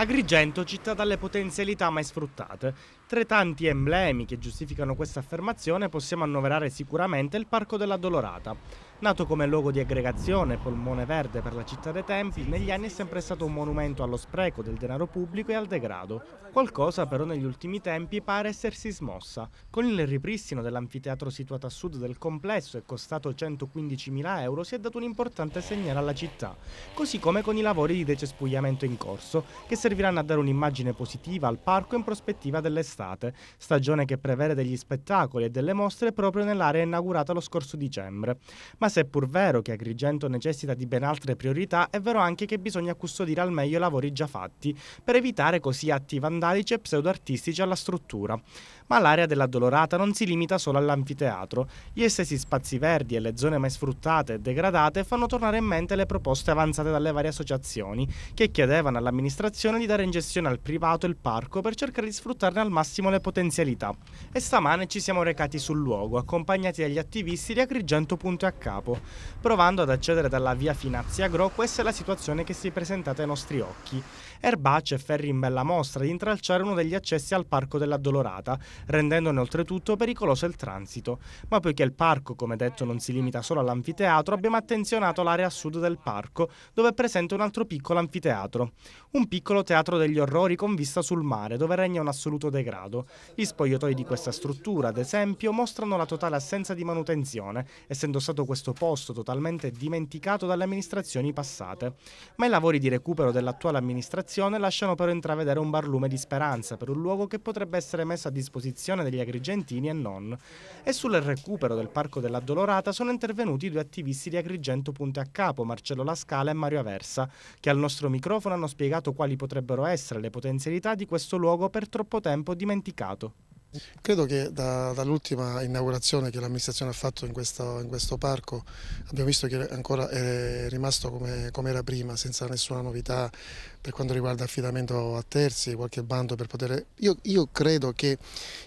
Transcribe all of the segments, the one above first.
Agrigento, città dalle potenzialità mai sfruttate. Tra i tanti emblemi che giustificano questa affermazione possiamo annoverare sicuramente il Parco della Dolorata. Nato come luogo di aggregazione e polmone verde per la città dei tempi, negli anni è sempre stato un monumento allo spreco del denaro pubblico e al degrado. Qualcosa però negli ultimi tempi pare essersi smossa. Con il ripristino dell'anfiteatro situato a sud del complesso e costato 115.000 euro si è dato un importante segnale alla città, così come con i lavori di decespugliamento in corso, che serviranno a dare un'immagine positiva al parco in prospettiva dell'estate, stagione che prevede degli spettacoli e delle mostre proprio nell'area inaugurata lo scorso dicembre. Ma se è pur vero che Agrigento necessita di ben altre priorità, è vero anche che bisogna custodire al meglio i lavori già fatti, per evitare così atti vandalici e pseudoartistici alla struttura. Ma l'area della Dolorata non si limita solo all'anfiteatro. Gli estesi spazi verdi e le zone mai sfruttate e degradate fanno tornare in mente le proposte avanzate dalle varie associazioni, che chiedevano all'amministrazione di dare in gestione al privato il parco per cercare di sfruttarne al massimo le potenzialità. E stamane ci siamo recati sul luogo, accompagnati dagli attivisti di Agrigento.h capo. Provando ad accedere dalla via Finazzi Agro, questa è la situazione che si è presentata ai nostri occhi. Erbace e Ferri in bella mostra di intralciare uno degli accessi al Parco della Dolorata, rendendone oltretutto pericoloso il transito. Ma poiché il parco, come detto, non si limita solo all'anfiteatro, abbiamo attenzionato l'area a sud del parco, dove è presente un altro piccolo anfiteatro. Un piccolo teatro degli orrori con vista sul mare, dove regna un assoluto degrado. Gli spogliatoi di questa struttura, ad esempio, mostrano la totale assenza di manutenzione, essendo stato questo questo posto totalmente dimenticato dalle amministrazioni passate. Ma i lavori di recupero dell'attuale amministrazione lasciano però intravedere un barlume di speranza per un luogo che potrebbe essere messo a disposizione degli agrigentini e non. E sul recupero del Parco della Dolorata sono intervenuti i due attivisti di Agrigento Punte a Capo, Marcello Lascala e Mario Aversa, che al nostro microfono hanno spiegato quali potrebbero essere le potenzialità di questo luogo per troppo tempo dimenticato. Credo che da, dall'ultima inaugurazione che l'amministrazione ha fatto in questo, in questo, parco abbiamo visto che ancora è rimasto come, come, era prima, senza nessuna novità per quanto riguarda affidamento a terzi, qualche bando per poter... Io, io credo che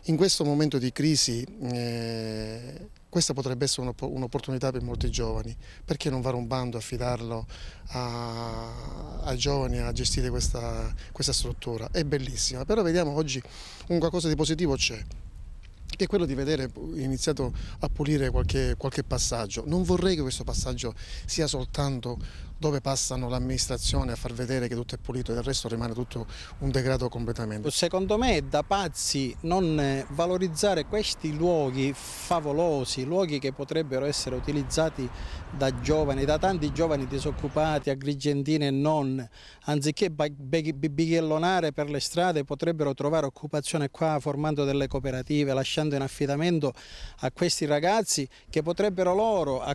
in questo momento di crisi... Eh, questa potrebbe essere un'opportunità per molti giovani, perché non fare un bando, affidarlo ai giovani a gestire questa, questa struttura? È bellissima, però vediamo oggi un qualcosa di positivo c'è che è quello di vedere iniziato a pulire qualche, qualche, passaggio. Non vorrei che questo passaggio sia soltanto dove passano l'amministrazione a far vedere che tutto è pulito e del resto rimane tutto un degrado completamente. Secondo me è da pazzi non eh, valorizzare questi luoghi favolosi, luoghi che potrebbero essere utilizzati da giovani, da tanti giovani disoccupati, agrigentini e non, anziché bighellonare per le strade potrebbero trovare occupazione qua formando delle cooperative, lasciando in affidamento a questi ragazzi che potrebbero loro, eh,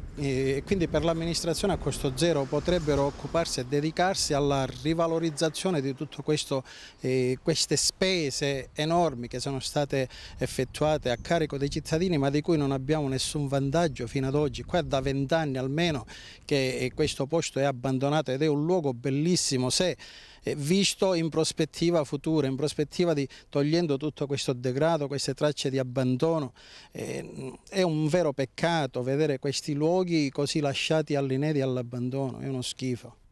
e quindi per l'amministrazione a costo zero, potrebbero dovrebbero occuparsi e dedicarsi alla rivalorizzazione di tutte eh, queste spese enormi che sono state effettuate a carico dei cittadini ma di cui non abbiamo nessun vantaggio fino ad oggi. Qua da vent'anni almeno che eh, questo posto è abbandonato ed è un luogo bellissimo se eh, visto in prospettiva futura, in prospettiva di togliendo tutto questo degrado, queste tracce di abbandono. Eh, è un vero peccato vedere questi luoghi così lasciati all'inedia e all'abbandono, è uno schifo.